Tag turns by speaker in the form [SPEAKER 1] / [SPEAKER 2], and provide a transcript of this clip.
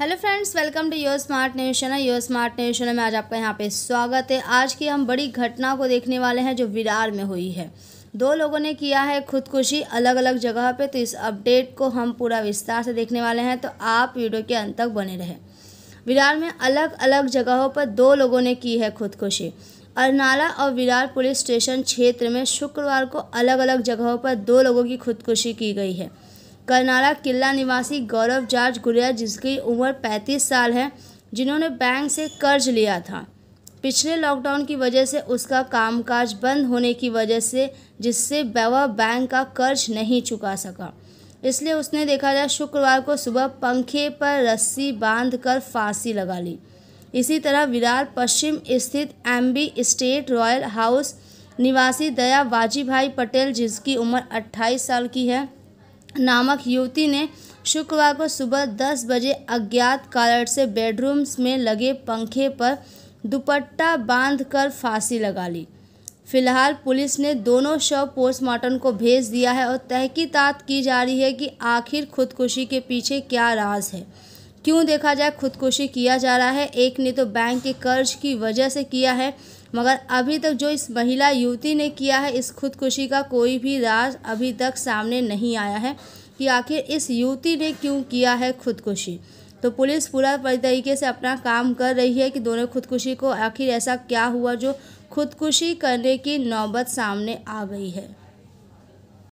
[SPEAKER 1] hello friends welcome to your smart news channel your smart news channel में आज आपका यहाँ पे स्वागत है आज की हम बड़ी घटना को देखने वाले हैं जो विरार में हुई है दो लोगों ने किया है खुदकुशी अलग अलग जगह पे तो इस अपडेट को हम पूरा विस्तार से देखने वाले हैं तो आप वीडियो के अंत तक बने रहें विरार में अलग अलग जगहों पर दो लोगों ने की है खुदकुशी अरनाला और विरार पुलिस स्टेशन क्षेत्र में शुक्रवार को अलग अलग जगहों पर दो लोगों की खुदकुशी की गई है करनाला किला निवासी गौरव जार्ज गुड़िया जिसकी उम्र 35 साल है जिन्होंने बैंक से कर्ज लिया था पिछले लॉकडाउन की वजह से उसका कामकाज बंद होने की वजह से जिससे वह बैंक का कर्ज नहीं चुका सका इसलिए उसने देखा जाए शुक्रवार को सुबह पंखे पर रस्सी बांध कर फांसी लगा ली इसी तरह विरार पश्चिम स्थित एमबी स्टेट रॉयल हाउस निवासी दया वाजी भाई पटेल जिसकी उम्र 28 साल की है नामक युवती ने शुक्रवार को सुबह दस बजे अज्ञात कारण से बेडरूम्स में लगे पंखे पर दुपट्टा बांधकर फांसी लगा ली फिलहाल पुलिस ने दोनों शव पोस्टमार्टम को भेज दिया है और तहकीकात की जा रही है कि आखिर खुदकुशी के पीछे क्या राज है क्यों देखा जाए खुदकुशी किया जा रहा है एक ने तो बैंक के कर्ज की वजह से किया है मगर अभी तक जो इस महिला युवती ने किया है इस खुदकुशी का कोई भी राज अभी तक सामने नहीं आया है कि आखिर इस युवती ने क्यों किया है खुदकुशी तो पुलिस पूरा तरीके से अपना काम कर रही है कि दोनों खुदकुशी को आखिर ऐसा क्या हुआ जो खुदकुशी करने की नौबत सामने आ गई है